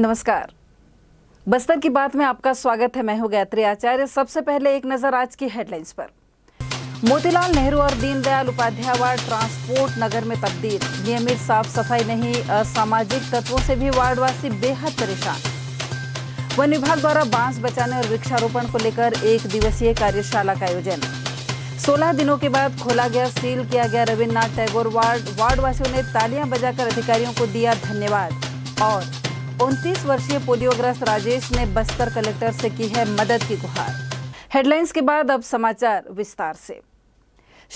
नमस्कार बस्तर की बात में आपका स्वागत है मैं हूं गायत्री आचार्य सबसे पहले एक नजर आज की हेडलाइंस पर मोतीलाल नेहरू और दीनदयाल उपाध्याय वार्ड ट्रांसपोर्ट नगर में तब्दील नियमित साफ सफाई नहीं असामाजिक तत्वों से भी वार्डवासी बेहद परेशान वन विभाग द्वारा बांस बचाने और वृक्षारोपण को लेकर एक दिवसीय कार्यशाला का आयोजन सोलह दिनों के बाद खोला गया सील किया गया रविन्द्रनाथ टैगोर वार्ड वार्डवासियों ने तालियां बजाकर अधिकारियों को दिया धन्यवाद और उनतीस वर्षीय पोलियोग्रस्त राजेश ने बस्तर कलेक्टर से की है मदद की गुहार हेडलाइंस के बाद अब समाचार विस्तार से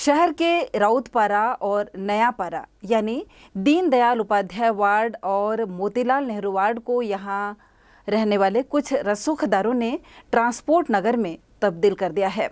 शहर के राउतपारा और नयापारा यानी दीनदयाल उपाध्याय वार्ड और मोतीलाल नेहरू वार्ड को यहाँ रहने वाले कुछ रसूखदारों ने ट्रांसपोर्ट नगर में तब्दील कर दिया है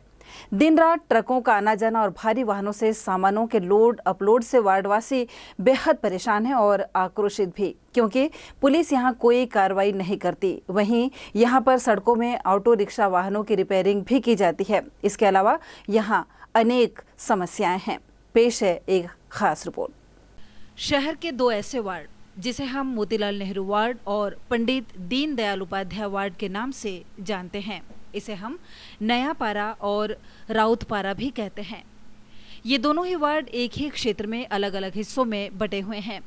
दिन रात ट्रकों का आना जाना और भारी वाहनों से सामानों के लोड अपलोड से वार्डवासी बेहद परेशान हैं और आक्रोशित भी क्योंकि पुलिस यहां कोई कार्रवाई नहीं करती वहीं यहां पर सड़कों में ऑटो रिक्शा वाहनों की रिपेयरिंग भी की जाती है इसके अलावा यहाँ अनेक समस्याएं हैं पेश है एक खास रिपोर्ट शहर के दो ऐसे वार्ड जिसे हम मोतीलाल नेहरू वार्ड और पंडित दीनदयाल उपाध्याय वार्ड के नाम से जानते हैं इसे हम नया पारा और राउत पारा भी कहते हैं ये दोनों ही वार्ड एक ही क्षेत्र में अलग अलग हिस्सों में बटे हुए हैं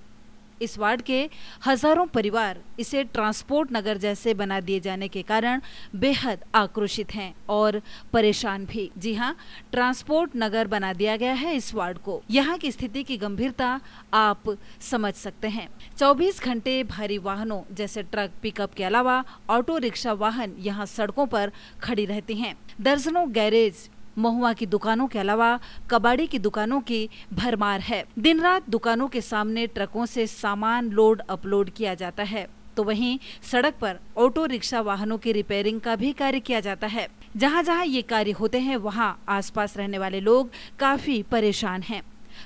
इस वार्ड के हजारों परिवार इसे ट्रांसपोर्ट नगर जैसे बना दिए जाने के कारण बेहद आक्रोशित हैं और परेशान भी जी हाँ ट्रांसपोर्ट नगर बना दिया गया है इस वार्ड को यहाँ की स्थिति की गंभीरता आप समझ सकते हैं 24 घंटे भारी वाहनों जैसे ट्रक पिकअप के अलावा ऑटो रिक्शा वाहन यहाँ सड़कों पर खड़ी रहती है दर्जनों गैरेज महुआ की दुकानों के अलावा कबाड़ी की दुकानों की भरमार है दिन रात दुकानों के सामने ट्रकों से सामान लोड अपलोड किया जाता है तो वहीं सड़क पर ऑटो रिक्शा वाहनों की रिपेयरिंग का भी कार्य किया जाता है जहाँ जहाँ ये कार्य होते हैं वहाँ आसपास रहने वाले लोग काफी परेशान हैं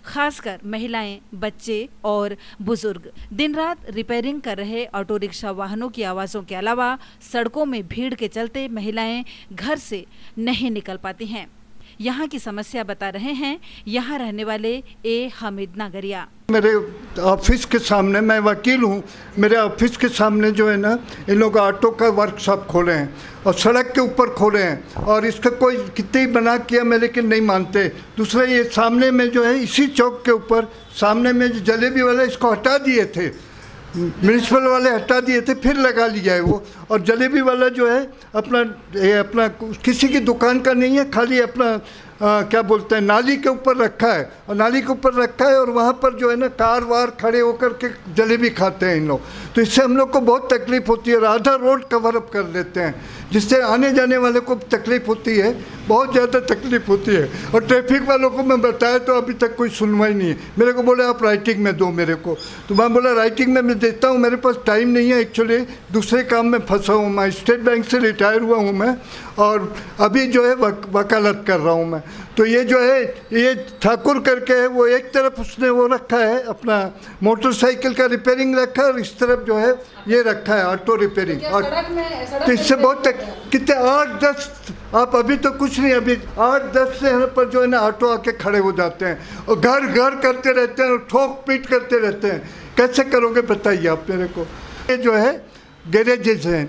खासकर महिलाएं बच्चे और बुजुर्ग दिन रात रिपेयरिंग कर रहे ऑटो रिक्शा वाहनों की आवाज़ों के अलावा सड़कों में भीड़ के चलते महिलाएं घर से नहीं निकल पाती हैं यहाँ की समस्या बता रहे हैं यहाँ रहने वाले ए हामिद नागरिया मेरे ऑफिस के सामने मैं वकील हूँ मेरे ऑफिस के सामने जो है ना इन लोग ऑटो का वर्कशॉप खोले हैं और सड़क के ऊपर खोले हैं और इसका कोई कितने बना किया मैं लेकिन नहीं मानते दूसरा ये सामने में जो है इसी चौक के ऊपर सामने में जो जलेबी वाला इसको हटा दिए थे म्यूनसिपल वाले हटा दिए थे फिर लगा लिया है वो और जलेबी वाला जो है अपना ये अपना किसी की दुकान का नहीं है खाली अपना आ, क्या बोलते हैं नाली के ऊपर रखा है और नाली के ऊपर रखा है और वहाँ पर जो है ना कार वार खड़े होकर के जलेबी खाते हैं इन लोग तो इससे हम लोग को बहुत तकलीफ होती है आधा रोड कवर अप कर लेते हैं जिससे आने जाने वाले को तकलीफ होती है बहुत ज़्यादा तकलीफ होती है और ट्रैफिक वालों को मैं बताया तो अभी तक कोई सुनवाई नहीं है मेरे को बोले आप राइटिंग में दो मेरे को तो मैं बोला राइटिंग में मैं देता हूँ मेरे पास टाइम नहीं है एक्चुअली दूसरे काम में फंस पास हूँ मैं स्टेट बैंक से रिटायर हुआ हूँ मैं और अभी जो है वक, वकालत कर रहा हूँ मैं तो ये जो है ये ठाकुर करके है वो एक तरफ उसने वो रखा है अपना मोटरसाइकिल का रिपेयरिंग रखा है और इस तरफ जो है ये रखा है ऑटो रिपेयरिंग और तो इससे बहुत कितने आठ दस आप अभी तो कुछ नहीं अभी आठ दस से यहाँ पर जो है ना ऑटो आके खड़े हो जाते हैं और घर घर करते रहते हैं और ठोक पीट करते रहते हैं कैसे करोगे बताइए आप मेरे को ये जो है गैरेजेस हैं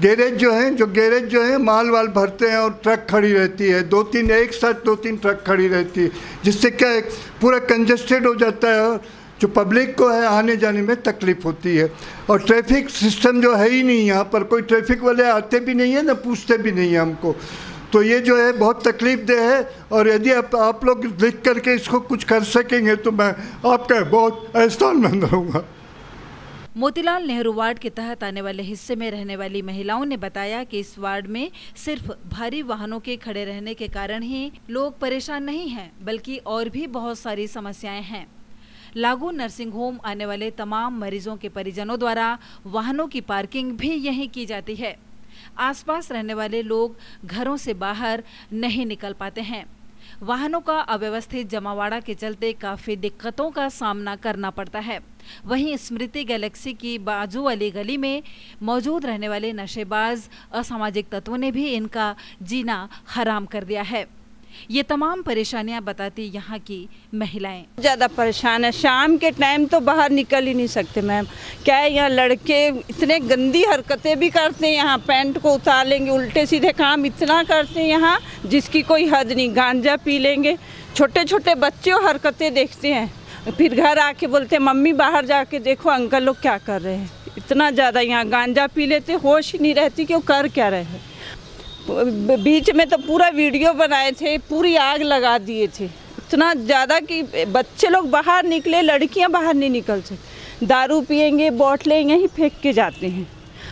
गैरेज जो हैं जो गैरेज जो है माल वाल भरते हैं और ट्रक खड़ी रहती है दो तीन एक साथ दो तीन ट्रक खड़ी रहती है जिससे क्या है पूरा कंजस्टेड हो जाता है और जो पब्लिक को है आने जाने में तकलीफ होती है और ट्रैफिक सिस्टम जो है ही नहीं यहाँ पर कोई ट्रैफिक वाले आते भी नहीं है ना पूछते भी नहीं है हमको तो ये जो है बहुत तकलीफ दे है और यदि आप आप लोग लिख करके इसको कुछ कर सकेंगे तो मैं आपका बहुत एहसान मंद रहूँगा मोतीलाल नेहरू वार्ड के तहत आने वाले हिस्से में रहने वाली महिलाओं ने बताया कि इस वार्ड में सिर्फ भारी वाहनों के खड़े रहने के कारण ही लोग परेशान नहीं हैं बल्कि और भी बहुत सारी समस्याएं हैं लागू नर्सिंग होम आने वाले तमाम मरीजों के परिजनों द्वारा वाहनों की पार्किंग भी यहीं की जाती है आसपास रहने वाले लोग घरों से बाहर नहीं निकल पाते हैं वाहनों का अव्यवस्थित जमावाड़ा के चलते काफ़ी दिक्कतों का सामना करना पड़ता है वहीं स्मृति गैलेक्सी की बाजू वाली गली में मौजूद रहने वाले नशेबाज असामाजिक तत्वों ने भी इनका जीना हराम कर दिया है ये तमाम परेशानियां बताती यहाँ की महिलाएं ज़्यादा परेशान है शाम के टाइम तो बाहर निकल ही नहीं सकते मैम क्या है यहाँ लड़के इतने गंदी हरकतें भी करते हैं यहाँ पैंट को उतार लेंगे उल्टे सीधे काम इतना करते हैं यहाँ जिसकी कोई हद नहीं गांजा पी लेंगे छोटे छोटे बच्चे हरकते देखते हैं फिर घर आके बोलते हैं मम्मी बाहर जाके देखो अंकल लोग क्या कर रहे हैं इतना ज़्यादा यहाँ गांजा पी लेते होश ही नहीं रहती कि वो कर क्या रहे बीच में तो पूरा वीडियो बनाए थे पूरी आग लगा दिए थे इतना ज़्यादा कि बच्चे लोग बाहर निकले लड़कियां बाहर नहीं निकल सकते दारू पियेंगे बोटलें यहीं फेंक के जाते हैं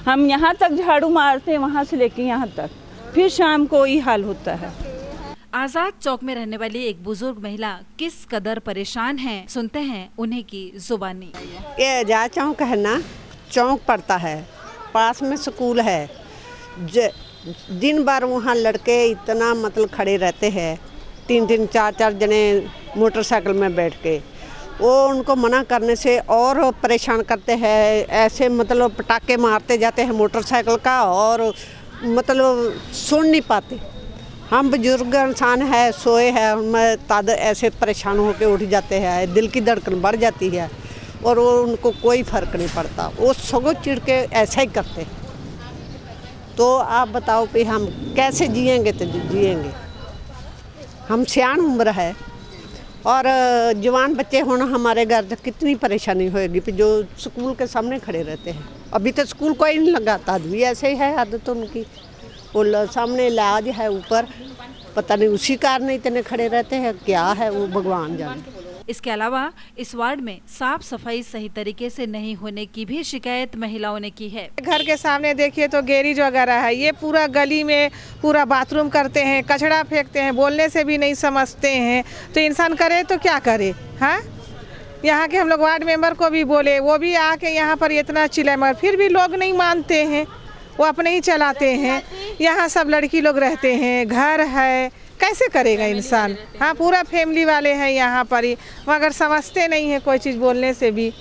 हम यहाँ तक झाड़ू मारते हैं वहाँ से लेके यहाँ तक फिर शाम को ही हाल होता है आजाद चौक में रहने वाली एक बुजुर्ग महिला किस कदर परेशान है सुनते हैं उन्हें की जुबानी ये जा चौक है ना चौक पड़ता है पास में स्कूल है दिन भर वहाँ लड़के इतना मतलब खड़े रहते हैं तीन तीन चार चार जने मोटरसाइकिल में बैठ के वो उनको मना करने से और परेशान करते हैं ऐसे मतलब पटाखे मारते जाते हैं मोटरसाइकिल का और मतलब सुन नहीं पाते हम बुजुर्ग इंसान है सोए हैं उनमें तद ऐसे परेशान होकर उठ जाते हैं दिल की धड़कन बढ़ जाती है और वो उनको कोई फ़र्क नहीं पड़ता वो सगो चिड़ के ऐसा ही करते हैं तो आप बताओ कि हम कैसे जिएंगे तो जिएंगे हम सियाण उम्र है और जवान बच्चे होना हमारे घर तक कितनी परेशानी होएगी जो स्कूल के सामने खड़े रहते हैं अभी तो स्कूल कोई नहीं लगाता अभी ऐसे ही है आदत तो उनकी वो सामने लाज है ऊपर पता नहीं उसी कारण इतने खड़े रहते हैं क्या है वो भगवान जाने इसके अलावा इस वार्ड में साफ सफाई सही तरीके से नहीं होने की भी शिकायत महिलाओं ने की है घर के सामने देखिए तो गैरिज वगैरह है ये पूरा गली में पूरा बाथरूम करते हैं कचरा फेंकते हैं बोलने से भी नहीं समझते हैं तो इंसान करे तो क्या करे हाँ यहाँ के हम लोग वार्ड मेंबर को भी बोले वो भी आके यहाँ पर इतना चिल्ला मगर फिर भी लोग नहीं मानते हैं वो अपने ही चलाते हैं यहाँ सब लड़की लोग रहते हैं घर है कैसे करेगा इंसान हाँ पूरा फैमिली वाले हैं यहाँ पर ही मगर समझते नहीं है कोई चीज़ बोलने से भी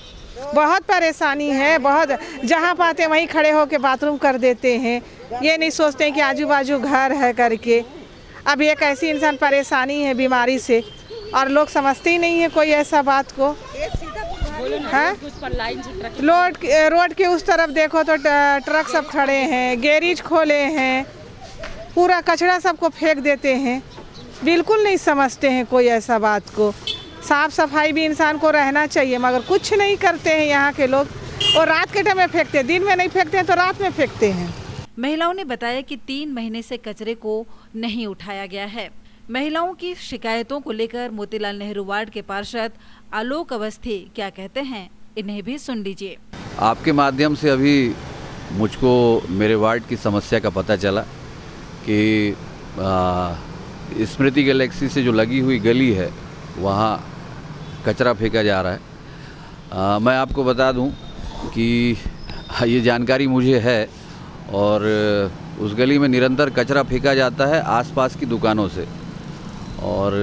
बहुत परेशानी है बहुत जहाँ पाते वहीं खड़े होकर बाथरूम कर देते हैं ये नहीं सोचते कि आजू बाजू घर है करके अब एक ऐसी इंसान परेशानी है बीमारी से और लोग समझते ही नहीं है कोई ऐसा बात को हाँ रोड रोड के उस तरफ देखो तो ट्रक सब खड़े हैं गैरेज खोले हैं पूरा कचरा सबको फेंक देते हैं बिल्कुल नहीं समझते हैं कोई ऐसा बात को साफ सफाई भी इंसान को रहना चाहिए मगर कुछ नहीं करते हैं यहाँ के लोग और रात के टाइम में फेंकते हैं दिन में नहीं फेंकते हैं तो रात में फेंकते हैं महिलाओं ने बताया कि तीन महीने से कचरे को नहीं उठाया गया है महिलाओं की शिकायतों को लेकर मोतीलाल नेहरू वार्ड के पार्षद आलोक अवस्थी क्या कहते हैं इन्हें भी सुन लीजिए आपके माध्यम से अभी मुझको मेरे वार्ड की समस्या का पता चला कि स्मृति गैलेक्सी से जो लगी हुई गली है वहाँ कचरा फेंका जा रहा है आ, मैं आपको बता दूं कि ये जानकारी मुझे है और उस गली में निरंतर कचरा फेंका जाता है आसपास की दुकानों से और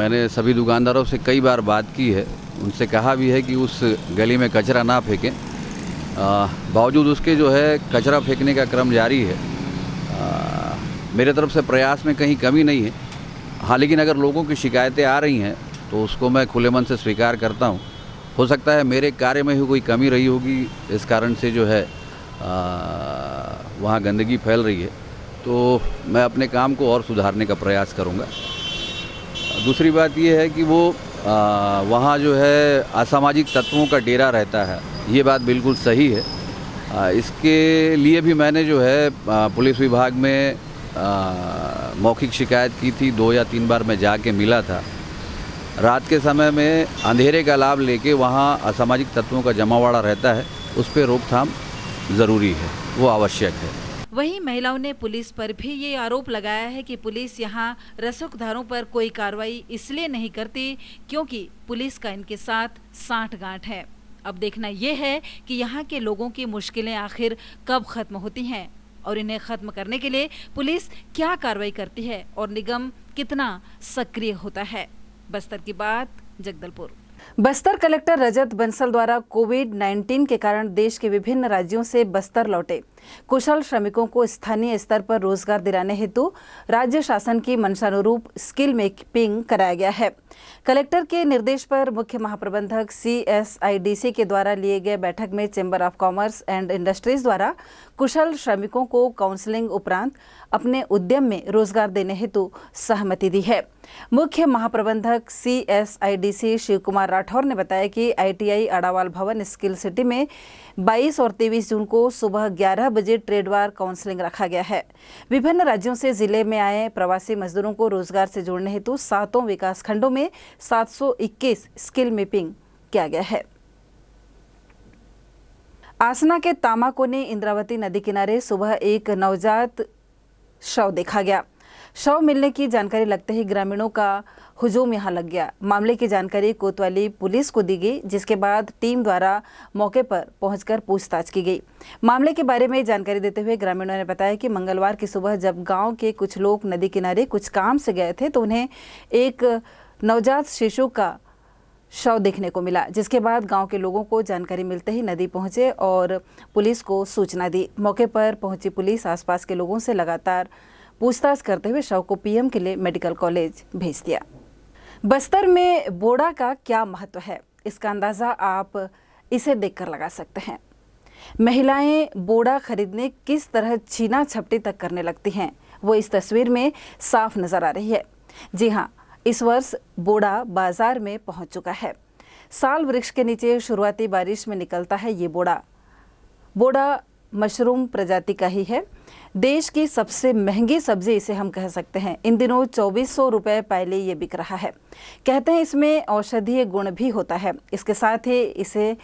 मैंने सभी दुकानदारों से कई बार बात की है उनसे कहा भी है कि उस गली में कचरा ना फेंकें बावजूद उसके जो है कचरा फेंकने का क्रम जारी है मेरे तरफ से प्रयास में कहीं कमी नहीं है हाँ लेकिन अगर लोगों की शिकायतें आ रही हैं तो उसको मैं खुले मन से स्वीकार करता हूँ हो सकता है मेरे कार्य में ही कोई कमी रही होगी इस कारण से जो है वहाँ गंदगी फैल रही है तो मैं अपने काम को और सुधारने का प्रयास करूँगा दूसरी बात यह है कि वो वहाँ जो है असामाजिक तत्वों का डेरा रहता है ये बात बिल्कुल सही है आ, इसके लिए भी मैंने जो है पुलिस विभाग में मौखिक शिकायत की थी दो या तीन बार मैं जाके मिला था रात के समय में अंधेरे का लाभ लेके वहाँ असामाजिक तत्वों का जमावाड़ा रहता है उस पर रोकथाम ज़रूरी है वो आवश्यक है वहीं महिलाओं ने पुलिस पर भी ये आरोप लगाया है कि पुलिस यहाँ रसकधारों पर कोई कार्रवाई इसलिए नहीं करती क्योंकि पुलिस का इनके साथ साठ गांठ है अब देखना यह है कि यहाँ के लोगों की मुश्किलें आखिर कब खत्म होती हैं और इन्हें ख़त्म करने के लिए पुलिस क्या कार्रवाई करती है और निगम कितना सक्रिय होता है बस्तर की बात जगदलपुर बस्तर कलेक्टर रजत बंसल द्वारा कोविड 19 के कारण देश के विभिन्न राज्यों से बस्तर लौटे कुशल श्रमिकों को स्थानीय स्तर पर रोजगार दिलाने हेतु राज्य शासन की मंशानुरूप स्किल मेकिंग कराया गया है कलेक्टर के निर्देश पर मुख्य महाप्रबंधक सीएसआईडीसी के द्वारा लिए गए बैठक में chamber of commerce and industries द्वारा कुशल श्रमिकों को काउंसलिंग उपरांत अपने उद्यम में रोजगार देने हेतु सहमति दी है मुख्य महाप्रबंधक C S I D C Shiv Kumar Rathore ने बताया कि आईटीआई अड़ावाल भवन स्किल सिटी में 22 और 23 जून को सुबह 11 बजे ट्रेडवार काउंसलिंग रखा गया है विभिन्न राज्यों से जिले में आए प्रवासी मजदूरों को रोजगार से जोड़ने हेतु सातों विकास खंडों में 721 स्किल मैपिंग किया गया है आसना के तामा ने इंद्रावती नदी किनारे सुबह एक नवजात शव देखा गया शव मिलने की जानकारी लगते ही ग्रामीणों का हुजूम यहाँ लग गया मामले की जानकारी कोतवाली पुलिस को दी गई जिसके बाद टीम द्वारा मौके पर पहुंचकर पूछताछ की गई मामले के बारे में जानकारी देते हुए ग्रामीणों ने बताया कि मंगलवार की सुबह जब गाँव के कुछ लोग नदी किनारे कुछ काम से गए थे तो उन्हें एक नवजात शिशु का शव देखने को मिला जिसके बाद गांव के लोगों को जानकारी मिलते ही नदी पहुंचे और पुलिस को सूचना दी मौके पर पहुंची पुलिस आसपास के लोगों से लगातार पूछताछ करते हुए शव को पीएम के लिए मेडिकल कॉलेज भेज दिया बस्तर में बोड़ा का क्या महत्व है इसका अंदाज़ा आप इसे देखकर लगा सकते हैं महिलाएं बोड़ा खरीदने किस तरह छीना छपटी तक करने लगती हैं वो इस तस्वीर में साफ नज़र आ रही है जी हाँ इस वर्ष बोड़ा बाजार में पहुंच चुका है साल वृक्ष के नीचे शुरुआती बारिश में निकलता है ये बोड़ा बोड़ा मशरूम प्रजाति का ही है देश की सबसे महंगी सब्जी इसे हम कह सकते हैं इन दिनों चौबीस सौ रुपये पहले ये बिक रहा है कहते हैं इसमें औषधीय गुण भी होता है इसके साथ ही इसे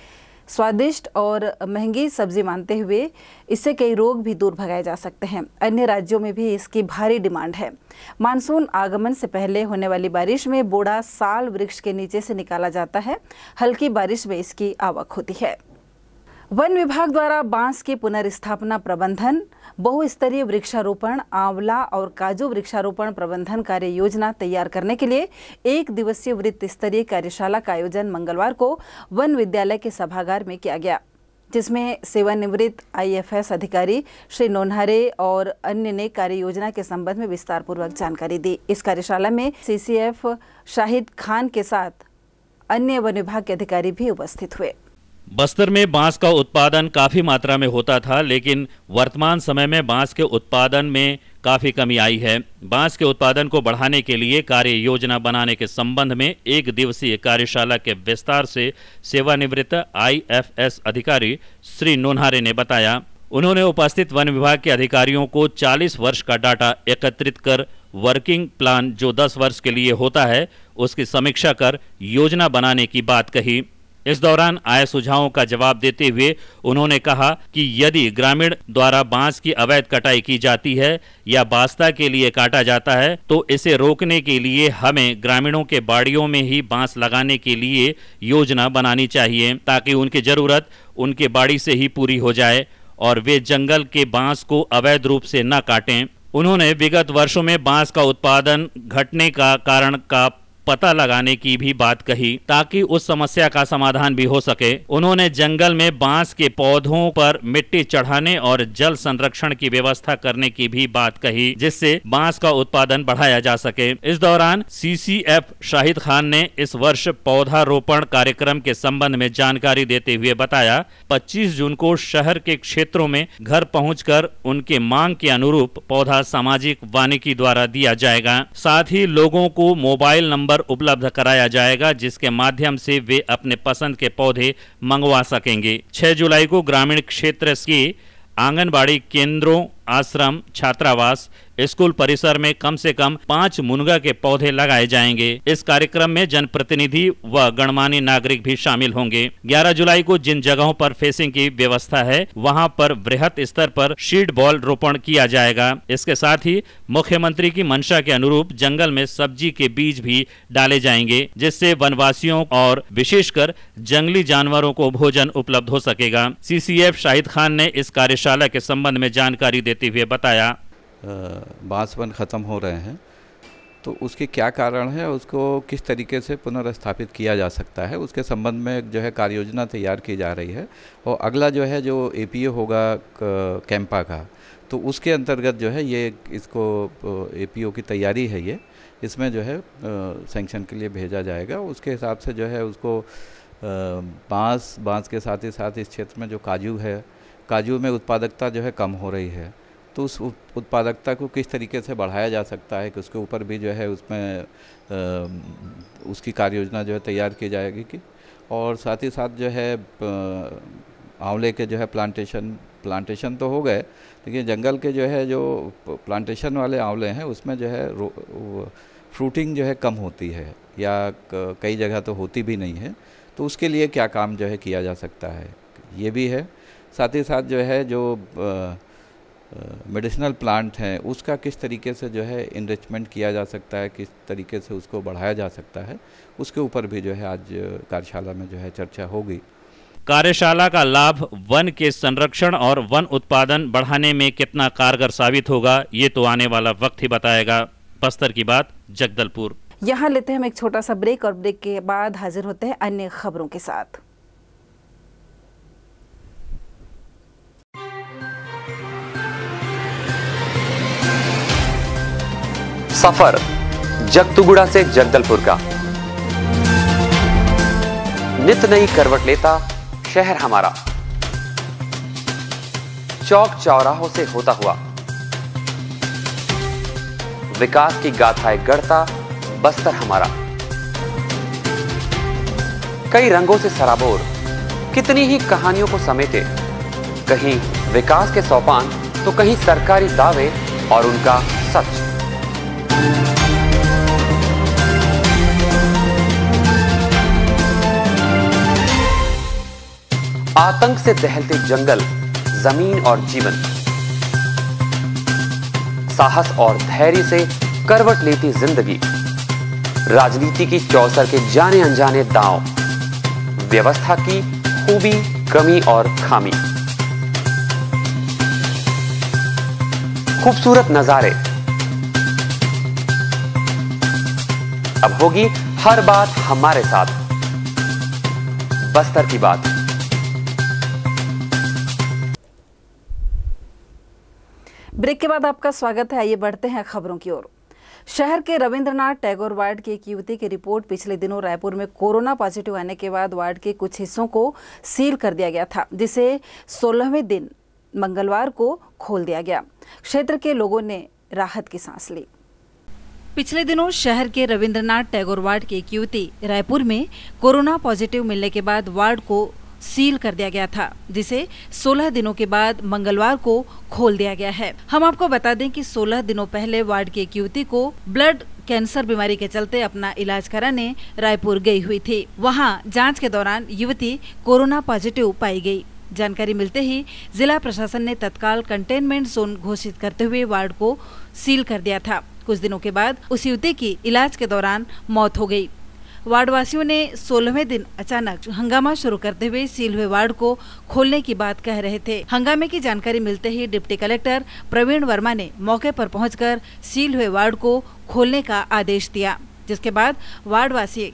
स्वादिष्ट और महंगी सब्जी मानते हुए इससे कई रोग भी दूर भगाए जा सकते हैं अन्य राज्यों में भी इसकी भारी डिमांड है मानसून आगमन से पहले होने वाली बारिश में बूढ़ा साल वृक्ष के नीचे से निकाला जाता है हल्की बारिश में इसकी आवक होती है वन विभाग द्वारा बांस के पुनर्स्थापना प्रबंधन बहुस्तरीय वृक्षारोपण आंवला और काजू वृक्षारोपण प्रबंधन कार्य योजना तैयार करने के लिए एक दिवसीय वृत्त स्तरीय कार्यशाला का आयोजन मंगलवार को वन विद्यालय के सभागार में किया गया जिसमें सेवानिवृत्त आईएफएस अधिकारी श्री नोनहरे और अन्य ने कार्य योजना के संबंध में विस्तार पूर्वक जानकारी दी इस कार्यशाला में सीसीएफ शाहिद खान के साथ अन्य वन विभाग के अधिकारी भी उपस्थित हुए बस्तर में बांस का उत्पादन काफ़ी मात्रा में होता था लेकिन वर्तमान समय में बांस के उत्पादन में काफ़ी कमी आई है बांस के उत्पादन को बढ़ाने के लिए कार्य योजना बनाने के संबंध में एक दिवसीय कार्यशाला के विस्तार से सेवानिवृत्त आईएफएस अधिकारी श्री नोनहारे ने बताया उन्होंने उपस्थित वन विभाग के अधिकारियों को 40 वर्ष का डाटा एकत्रित कर वर्किंग प्लान जो 10 वर्ष के लिए होता है उसकी समीक्षा कर योजना बनाने की बात कही इस दौरान आए सुझावों का जवाब देते हुए उन्होंने कहा कि यदि ग्रामीण द्वारा बांस की अवैध कटाई की जाती है या बास्ता के लिए काटा जाता है तो इसे रोकने के लिए हमें ग्रामीणों के बाड़ियों में ही बांस लगाने के लिए योजना बनानी चाहिए ताकि उनकी जरूरत उनके बाड़ी से ही पूरी हो जाए और वे जंगल के बांस को अवैध रूप से न काटें उन्होंने विगत वर्षों में बांस का उत्पादन घटने का कारण का पता लगाने की भी बात कही ताकि उस समस्या का समाधान भी हो सके उन्होंने जंगल में बांस के पौधों पर मिट्टी चढ़ाने और जल संरक्षण की व्यवस्था करने की भी बात कही जिससे बांस का उत्पादन बढ़ाया जा सके इस दौरान सीसीएफ शाहिद खान ने इस वर्ष पौधारोपण कार्यक्रम के संबंध में जानकारी देते हुए बताया 25 जून को शहर के क्षेत्रों में घर पहुंचकर उनके मांग के अनुरूप पौधा सामाजिक वानिकी द्वारा दिया जाएगा साथ ही लोगों को मोबाइल नंबर नंबर उपलब्ध कराया जाएगा जिसके माध्यम से वे अपने पसंद के पौधे मंगवा सकेंगे 6 जुलाई को ग्रामीण क्षेत्र के आंगनबाड़ी केंद्रों आश्रम छात्रावास स्कूल परिसर में कम से कम पाँच मुनगा के पौधे लगाए जाएंगे इस कार्यक्रम में जनप्रतिनिधि व गणमान्य नागरिक भी शामिल होंगे 11 जुलाई को जिन जगहों पर फेसिंग की व्यवस्था है वहां पर वृहत स्तर पर शीट बॉल रोपण किया जाएगा इसके साथ ही मुख्यमंत्री की मंशा के अनुरूप जंगल में सब्जी के बीज भी डाले जाएंगे जिससे वनवासियों और विशेषकर जंगली जानवरों को भोजन उपलब्ध हो सकेगा सीसीएफ शाहिद खान ने इस कार्यशाला के संबंध में जानकारी देते हुए बताया बाँस वन ख़त्म हो रहे हैं तो उसके क्या कारण है उसको किस तरीके से पुनर्स्थापित किया जा सकता है उसके संबंध में जो है कार्य योजना तैयार की जा रही है और अगला जो है जो ए होगा कैंपा का तो उसके अंतर्गत जो है ये इसको ए की तैयारी है ये इसमें जो है सेंक्शन के लिए भेजा जाएगा उसके हिसाब से जो है उसको बांस बांस के साथ ही साथ इस क्षेत्र में जो काजू है काजू में उत्पादकता जो है कम हो रही है तो उस उत्पादकता को किस तरीके से बढ़ाया जा सकता है कि उसके ऊपर भी जो है उसमें आ, उसकी कार्य योजना जो है तैयार की जाएगी कि और साथ ही साथ जो है आंवले के जो है प्लांटेशन प्लांटेशन तो हो गए लेकिन जंगल के जो है जो प्लांटेशन वाले आंवले हैं उसमें जो है फ्रूटिंग जो है कम होती है या कई जगह तो होती भी नहीं है तो उसके लिए क्या काम जो है किया जा सकता है ये भी है साथ ही साथ जो है जो आ, मेडिसिनल प्लांट हैं उसका किस तरीके से जो है इनरिचमेंट किया जा सकता है किस तरीके से उसको बढ़ाया जा सकता है उसके ऊपर भी जो है आज कार्यशाला में जो है चर्चा होगी कार्यशाला का लाभ वन के संरक्षण और वन उत्पादन बढ़ाने में कितना कारगर साबित होगा ये तो आने वाला वक्त ही बताएगा बस्तर की बात जगदलपुर यहाँ लेते हैं हम एक छोटा सा ब्रेक और ब्रेक के बाद हाजिर होते हैं अन्य खबरों के साथ सफर जगतुगुड़ा से जगदलपुर का नित नई करवट लेता शहर हमारा चौक चौराहों से होता हुआ विकास की गाथाएं गढ़ता बस्तर हमारा कई रंगों से सराबोर कितनी ही कहानियों को समेटे कहीं विकास के सौपान तो कहीं सरकारी दावे और उनका सच आतंक से दहलते जंगल जमीन और जीवन साहस और धैर्य से करवट लेती जिंदगी राजनीति की चौसर के जाने अनजाने दांव व्यवस्था की खूबी कमी और खामी खूबसूरत नजारे अब होगी हर बात हमारे साथ बस्तर की बात ब्रेक के बाद आपका स्वागत है आइए बढ़ते हैं खबरों की ओर शहर के रविंद्रनाथ टैगोर वार्ड की एक युवती की रिपोर्ट पिछले दिनों रायपुर में कोरोना पॉजिटिव आने के बाद वार्ड के कुछ हिस्सों को सील कर दिया गया था जिसे सोलहवें दिन मंगलवार को खोल दिया गया क्षेत्र के लोगों ने राहत की सांस ली पिछले दिनों शहर के रविंद्रनाथ टैगोर वार्ड के एक युवती रायपुर में कोरोना पॉजिटिव मिलने के बाद वार्ड को सील कर दिया गया था जिसे 16 दिनों के बाद मंगलवार को खोल दिया गया है हम आपको बता दें कि 16 दिनों पहले वार्ड की एक युवती को ब्लड कैंसर बीमारी के चलते अपना इलाज कराने रायपुर गई हुई थी वहां जांच के दौरान युवती कोरोना पॉजिटिव पाई गई जानकारी मिलते ही जिला प्रशासन ने तत्काल कंटेनमेंट जोन घोषित करते हुए वार्ड को सील कर दिया था कुछ दिनों के बाद उस युवती की इलाज के दौरान मौत हो गई वार्डवासियों ने सोलहवें दिन अचानक हंगामा शुरू करते हुए सील हुए वार्ड को खोलने की बात कह रहे थे हंगामे की जानकारी मिलते ही डिप्टी कलेक्टर प्रवीण वर्मा ने मौके पर पहुंचकर सील हुए वार्ड को खोलने का आदेश दिया जिसके बाद वार्डवासी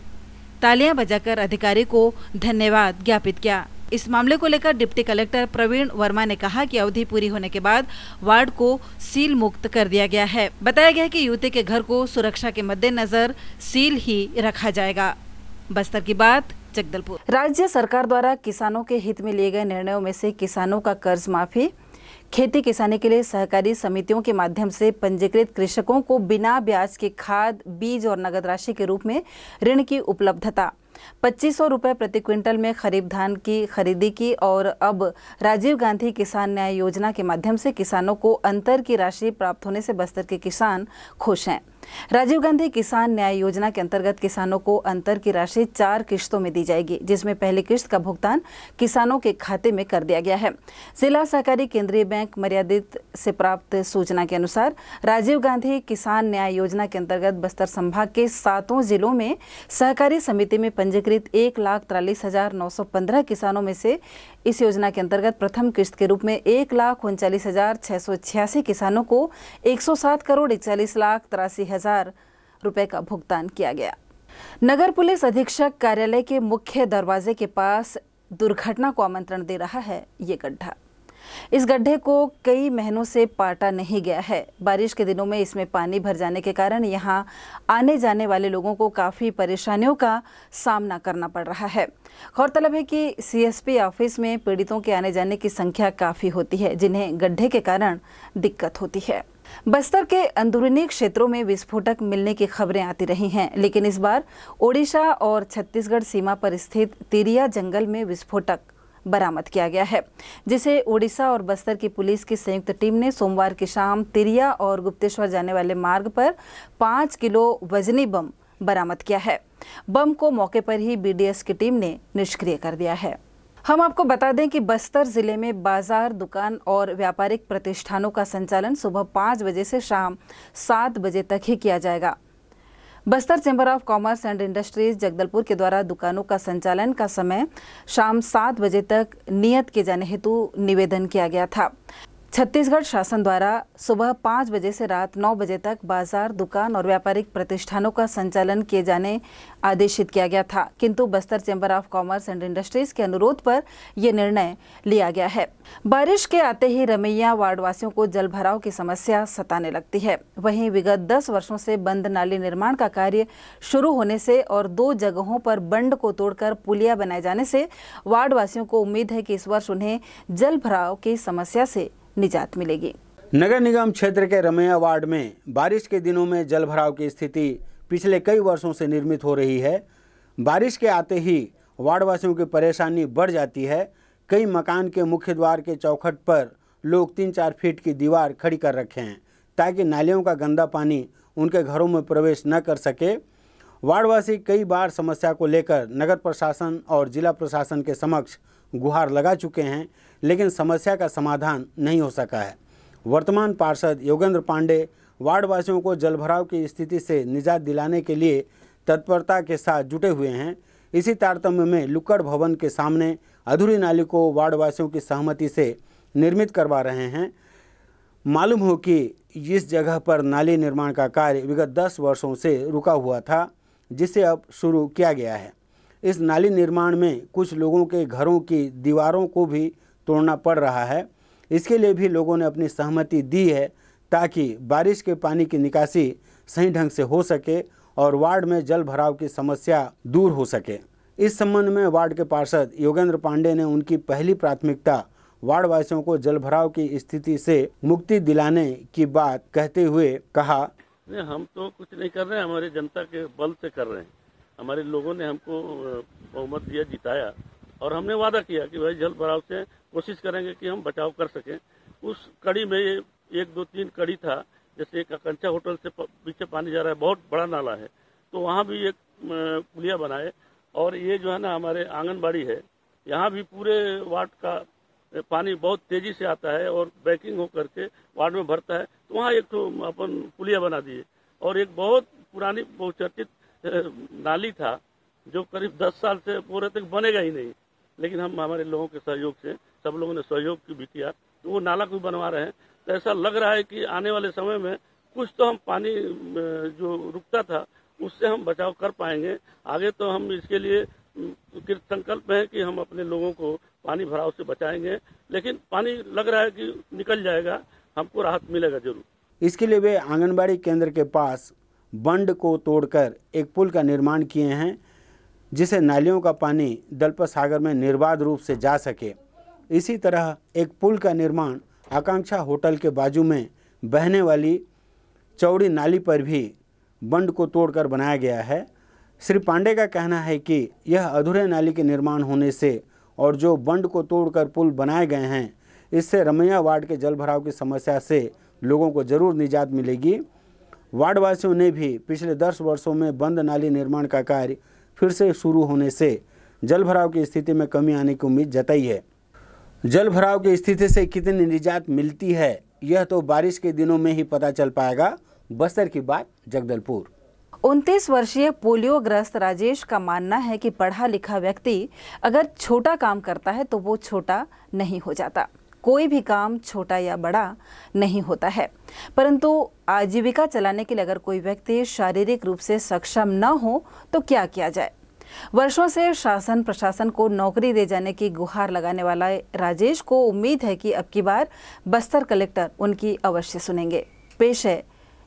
तालियां बजाकर अधिकारी को धन्यवाद ज्ञापित किया इस मामले को लेकर डिप्टी कलेक्टर प्रवीण वर्मा ने कहा कि अवधि पूरी होने के बाद वार्ड को सील मुक्त कर दिया गया है बताया गया कि युवती के घर को सुरक्षा के मद्देनजर सील ही रखा जाएगा बस्तर की बात जगदलपुर राज्य सरकार द्वारा किसानों के हित में लिए गए निर्णयों में से किसानों का कर्ज माफी खेती किसानी के लिए सहकारी समितियों के माध्यम से पंजीकृत कृषकों को बिना ब्याज के खाद बीज और नगद राशि के रूप में ऋण की उपलब्धता पच्चीस सौ रुपये प्रति क्विंटल में खरीफ धान की खरीदी की और अब राजीव गांधी किसान न्याय योजना के माध्यम से किसानों को अंतर की राशि प्राप्त होने से बस्तर के किसान खुश हैं राजीव गांधी किसान न्याय योजना के अंतर्गत किसानों को अंतर की राशि चार किश्तों में दी जाएगी जिसमें पहली किश्त का भुगतान किसानों के खाते में कर दिया गया है जिला सहकारी केंद्रीय बैंक मर्यादित से प्राप्त सूचना के अनुसार राजीव गांधी किसान न्याय योजना के अंतर्गत बस्तर संभाग के सातों जिलों में सहकारी समिति में पंजीकृत एक लाख हजार नौ सौ पंद्रह किसानों में से इस योजना के अंतर्गत प्रथम किश्त के रूप में एक लाख उनचालीस हजार छह सौ छियासी किसानों को एक सौ सात करोड़ इकतालीस लाख तिरासी हजार रुपए का भुगतान किया गया नगर पुलिस अधीक्षक कार्यालय के मुख्य दरवाजे के पास दुर्घटना को आमंत्रण दे रहा है ये गड्ढा इस गड्ढे को कई महीनों से पाटा नहीं गया है बारिश के दिनों में इसमें पानी भर जाने के कारण यहाँ आने जाने वाले लोगों को काफ़ी परेशानियों का सामना करना पड़ रहा है गौरतलब है कि सीएसपी ऑफिस में पीड़ितों के आने जाने की संख्या काफ़ी होती है जिन्हें गड्ढे के कारण दिक्कत होती है बस्तर के अंदरूनी क्षेत्रों में विस्फोटक मिलने की खबरें आती रही हैं लेकिन इस बार ओडिशा और छत्तीसगढ़ सीमा पर स्थित तिरिया जंगल में विस्फोटक बरामद किया गया है जिसे ओडिशा और बस्तर की पुलिस की संयुक्त टीम ने सोमवार की शाम तिरिया और गुप्तेश्वर जाने वाले मार्ग पर पाँच किलो वजनी बम बरामद किया है बम को मौके पर ही बीडीएस की टीम ने निष्क्रिय कर दिया है हम आपको बता दें कि बस्तर ज़िले में बाजार दुकान और व्यापारिक प्रतिष्ठानों का संचालन सुबह पाँच बजे से शाम सात बजे तक ही किया जाएगा Bastar chamber of commerce and industries Jagdalpur के द्वारा दुकानों का संचालन का समय शाम सात बजे तक नियत किए जाने हेतु निवेदन किया गया था छत्तीसगढ़ शासन द्वारा सुबह पाँच बजे से रात नौ बजे तक बाजार दुकान और व्यापारिक प्रतिष्ठानों का संचालन किए जाने आदेशित किया गया था किंतु Bastar chamber of commerce and industries के अनुरोध पर यह निर्णय लिया गया है बारिश के आते ही रमैया वार्डवासियों को जल भराव की समस्या सताने लगती है वहीं विगत दस वर्षों से बंद नाली निर्माण का कार्य शुरू होने से और दो जगहों पर बंड को तोड़कर पुलिया बनाए जाने से वार्डवासियों को उम्मीद है कि इस वर्ष उन्हें जल भराव की समस्या से निजात मिलेगी नगर निगम क्षेत्र के रमैया वार्ड में बारिश के दिनों में जलभराव की स्थिति पिछले कई वर्षों से निर्मित हो रही है बारिश के आते ही वार्डवासियों की परेशानी बढ़ जाती है कई मकान के मुख्य द्वार के चौखट पर लोग तीन चार फीट की दीवार खड़ी कर रखे हैं ताकि नालियों का गंदा पानी उनके घरों में प्रवेश न कर सके वार्डवासी कई बार समस्या को लेकर नगर प्रशासन और जिला प्रशासन के समक्ष गुहार लगा चुके हैं लेकिन समस्या का समाधान नहीं हो सका है वर्तमान पार्षद योगेंद्र पांडे वार्डवासियों को जलभराव की स्थिति से निजात दिलाने के लिए तत्परता के साथ जुटे हुए हैं इसी तारतम्य में लुक्कड़ भवन के सामने अधूरी नाली को वार्डवासियों की सहमति से निर्मित करवा रहे हैं मालूम हो कि इस जगह पर नाली निर्माण का कार्य विगत दस वर्षों से रुका हुआ था जिसे अब शुरू किया गया है इस नाली निर्माण में कुछ लोगों के घरों की दीवारों को भी तोड़ना पड़ रहा है इसके लिए भी लोगों ने अपनी सहमति दी है ताकि बारिश के पानी की निकासी सही ढंग से हो सके और वार्ड में जल भराव की समस्या दूर हो सके इस संबंध में वार्ड के पार्षद योगेंद्र पांडे ने उनकी पहली प्राथमिकता वार्ड वासियों को जल भराव की स्थिति से मुक्ति दिलाने की बात कहते हुए कहा नहीं हम तो कुछ नहीं कर रहे हैं हमारे जनता के बल से कर रहे हैं हमारे लोगों ने हमको बहुमत दिया जिताया और हमने वादा किया कि भाई जल भराव से कोशिश करेंगे कि हम बचाव कर सकें उस कड़ी में ये एक दो तीन कड़ी था जैसे एक अकंचा होटल से पीछे पानी जा रहा है बहुत बड़ा नाला है तो वहाँ भी एक पुलिया बनाए और ये जो है ना हमारे आंगनबाड़ी है यहाँ भी पूरे वार्ड का पानी बहुत तेजी से आता है और बैकिंग हो करके वार्ड में भरता है तो वहाँ एक तो अपन पुलिया बना दिए और एक बहुत पुरानी बहुचर्चित नाली था जो करीब दस साल से पूरे तक बनेगा ही नहीं लेकिन हम हमारे लोगों के सहयोग से सब लोगों ने सहयोग की भी किया तो वो नाला को बनवा रहे हैं तो ऐसा लग रहा है कि आने वाले समय में कुछ तो हम पानी जो रुकता था उससे हम बचाव कर पाएंगे आगे तो हम इसके लिए कृत संकल्प है कि हम अपने लोगों को पानी भराव से बचाएंगे लेकिन पानी लग रहा है कि निकल जाएगा हमको राहत मिलेगा जरूर इसके लिए वे आंगनबाड़ी केंद्र के पास बंड को तोड़कर एक पुल का निर्माण किए हैं जिसे नालियों का पानी दलपत सागर में निर्बाध रूप से जा सके इसी तरह एक पुल का निर्माण आकांक्षा होटल के बाजू में बहने वाली चौड़ी नाली पर भी बंड को तोड़कर बनाया गया है श्री पांडे का कहना है कि यह अधूरे नाली के निर्माण होने से और जो बंड को तोड़कर पुल बनाए गए हैं इससे रमैया वार्ड के जलभराव की समस्या से लोगों को जरूर निजात मिलेगी वार्डवासियों ने भी पिछले दस वर्षों में बंद नाली निर्माण का कार्य फिर से शुरू होने से भराव की स्थिति में कमी आने की उम्मीद जताई है भराव की स्थिति से कितनी निजात मिलती है यह तो बारिश के दिनों में ही पता चल पाएगा बस्तर की बात जगदलपुर उनतीस वर्षीय पोलियो ग्रस्त राजेश का मानना है कि पढ़ा लिखा व्यक्ति अगर छोटा काम करता है तो वो छोटा नहीं हो जाता कोई भी काम छोटा या बड़ा नहीं होता है परंतु आजीविका चलाने के लिए अगर कोई व्यक्ति शारीरिक रूप से सक्षम न हो तो क्या किया जाए वर्षों से शासन प्रशासन को नौकरी दे जाने की गुहार लगाने वाला राजेश को उम्मीद है कि अब की बार बस्तर कलेक्टर उनकी अवश्य सुनेंगे पेश है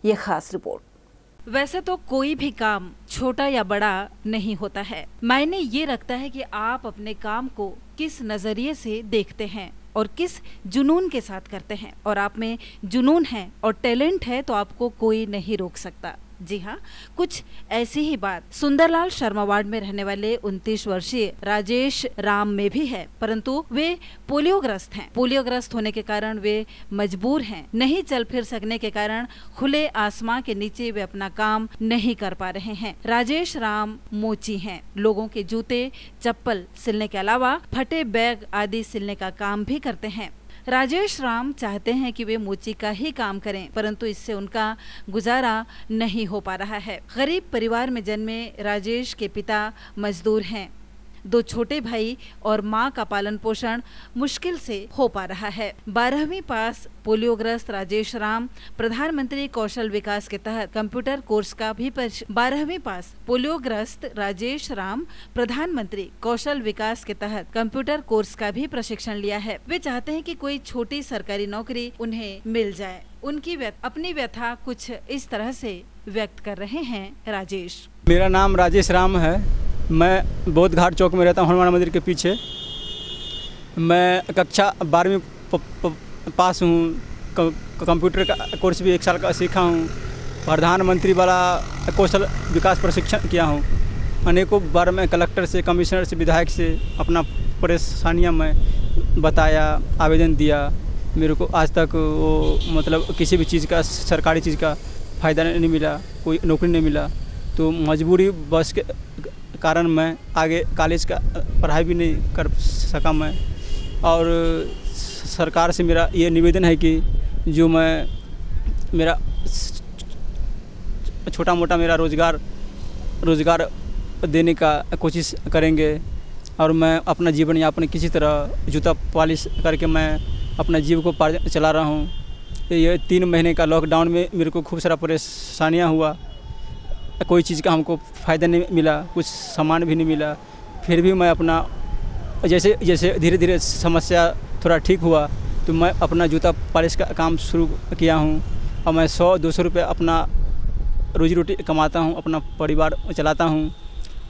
ये खास रिपोर्ट वैसे तो कोई भी काम छोटा या बड़ा नहीं होता है मायने ये रखता है कि आप अपने काम को किस नजरिए से देखते हैं और किस जुनून के साथ करते हैं और आप में जुनून है और टैलेंट है तो आपको कोई नहीं रोक सकता जी हाँ कुछ ऐसी ही बात सुंदरलाल शर्मा वार्ड में रहने वाले 29 वर्षीय राजेश राम में भी है परंतु वे पोलियोग्रस्त हैं पोलियोग्रस्त होने के कारण वे मजबूर हैं नहीं चल फिर सकने के कारण खुले आसमां के नीचे वे अपना काम नहीं कर पा रहे हैं राजेश राम मोची हैं लोगों के जूते चप्पल सिलने के अलावा फटे बैग आदि सिलने का काम भी करते हैं राजेश राम चाहते हैं कि वे मोची का ही काम करें परंतु इससे उनका गुजारा नहीं हो पा रहा है गरीब परिवार में जन्मे राजेश के पिता मजदूर हैं दो छोटे भाई और माँ का पालन पोषण मुश्किल से हो पा रहा है बारहवीं पास पोलियोग्रस्त राजेश राम प्रधानमंत्री कौशल विकास के तहत कंप्यूटर कोर्स का भी बारहवीं पास पोलियोग्रस्त राजेश राम प्रधानमंत्री कौशल विकास के तहत कंप्यूटर कोर्स का भी प्रशिक्षण लिया है वे चाहते हैं कि कोई छोटी सरकारी नौकरी उन्हें मिल जाए उनकी व्यथ, अपनी व्यथा कुछ इस तरह से व्यक्त कर रहे हैं राजेश मेरा नाम राजेश राम है मैं बोध घाट चौक में रहता हूँ हनुमान मंदिर के पीछे मैं कक्षा बारहवीं पास हूँ कंप्यूटर का कोर्स भी एक साल का सीखा हूँ प्रधानमंत्री वाला कौशल विकास प्रशिक्षण किया हूँ अनेकों बार मैं कलेक्टर से कमिश्नर से विधायक से अपना परेशानियाँ मैं बताया आवेदन दिया मेरे को आज तक वो मतलब किसी भी चीज़ का सरकारी चीज़ का फ़ायदा नहीं मिला कोई नौकरी नहीं मिला तो मजबूरी बस के कारण मैं आगे कॉलेज का पढ़ाई भी नहीं कर सका मैं और सरकार से मेरा ये निवेदन है कि जो मैं मेरा छोटा मोटा मेरा रोज़गार रोज़गार देने का कोशिश करेंगे और मैं अपना जीवन यापन किसी तरह जूता पॉलिश करके मैं अपना जीव को पार चला रहा हूँ ये तीन महीने का लॉकडाउन में मेरे को खूब सारा परेशानियाँ हुआ तो कोई चीज़ का हमको फ़ायदा नहीं मिला कुछ सामान भी नहीं मिला फिर भी मैं अपना जैसे जैसे धीरे धीरे समस्या थोड़ा ठीक हुआ तो मैं अपना जूता पॉलिश का काम शुरू किया हूँ और मैं सौ दो सौ रुपये अपना रोजी रोटी कमाता हूँ अपना परिवार चलाता हूँ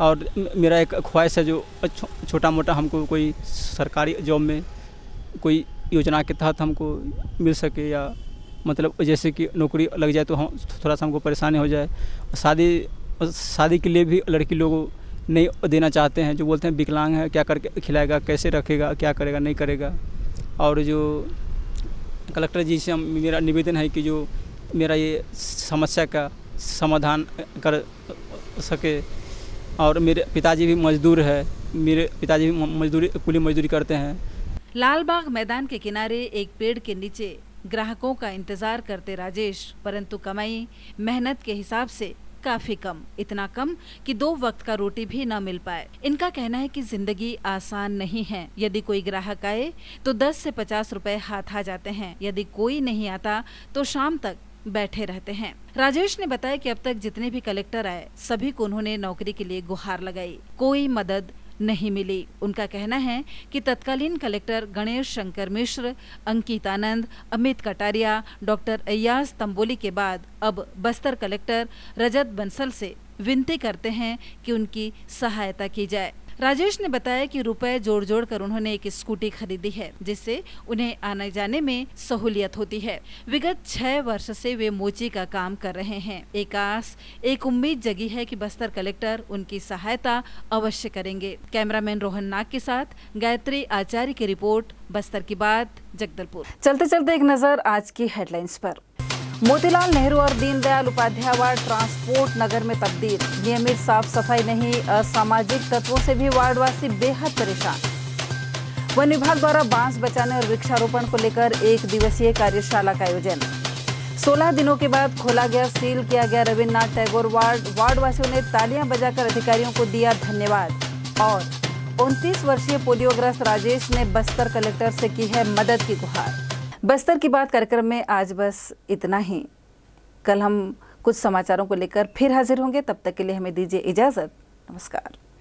और मेरा एक ख्वाहिश है जो छोटा मोटा हमको कोई सरकारी जॉब में कोई योजना के तहत हमको मिल सके या मतलब जैसे कि नौकरी लग जाए तो हम थोड़ा सा हमको परेशानी हो जाए शादी शादी के लिए भी लड़की लोग नहीं देना चाहते हैं जो बोलते हैं विकलांग है क्या करके खिलाएगा कैसे रखेगा क्या करेगा नहीं करेगा और जो कलेक्टर जी से हम मेरा निवेदन है कि जो मेरा ये समस्या का समाधान कर सके और मेरे पिताजी भी मजदूर है मेरे पिताजी भी मजदूरी कुली मजदूरी करते हैं लाल बाग मैदान के किनारे एक पेड़ के नीचे ग्राहकों का इंतज़ार करते राजेश परंतु कमाई मेहनत के हिसाब से काफी कम इतना कम कि दो वक्त का रोटी भी न मिल पाए इनका कहना है कि जिंदगी आसान नहीं है यदि कोई ग्राहक आए तो 10 से 50 रुपए हाथ आ जाते हैं यदि कोई नहीं आता तो शाम तक बैठे रहते हैं राजेश ने बताया कि अब तक जितने भी कलेक्टर आए सभी को उन्होंने नौकरी के लिए गुहार लगाई कोई मदद नहीं मिली उनका कहना है कि तत्कालीन कलेक्टर गणेश शंकर मिश्र अंकित आनंद अमित कटारिया डॉक्टर अयास तंबोली के बाद अब बस्तर कलेक्टर रजत बंसल से विनती करते हैं कि उनकी सहायता की जाए राजेश ने बताया कि रुपए जोड़ जोड़ कर उन्होंने एक स्कूटी खरीदी है जिससे उन्हें आने जाने में सहूलियत होती है विगत छह वर्ष से वे मोची का काम कर रहे हैं एक आस एक उम्मीद जगी है कि बस्तर कलेक्टर उनकी सहायता अवश्य करेंगे कैमरामैन रोहन नाग के साथ गायत्री आचार्य की रिपोर्ट बस्तर की बात जगदलपुर चलते चलते एक नजर आज की हेडलाइंस आरोप मोतीलाल नेहरू और दीनदयाल उपाध्याय वार्ड ट्रांसपोर्ट नगर में तब्दील नियमित साफ सफाई नहीं असामाजिक तत्वों से भी वार्डवासी बेहद परेशान वन विभाग द्वारा बांस बचाने और वृक्षारोपण को लेकर एक दिवसीय कार्यशाला का आयोजन 16 दिनों के बाद खोला गया सील किया गया रविन्द्रनाथ टैगोर वार्ड वार्डवासियों ने तालियां बजाकर अधिकारियों को दिया धन्यवाद और उनतीस वर्षीय पोलियोग्रस्त राजेश ने बस्तर कलेक्टर से की है मदद की गुहार बस्तर की बात कार्यक्रम में आज बस इतना ही कल हम कुछ समाचारों को लेकर फिर हाजिर होंगे तब तक के लिए हमें दीजिए इजाज़त नमस्कार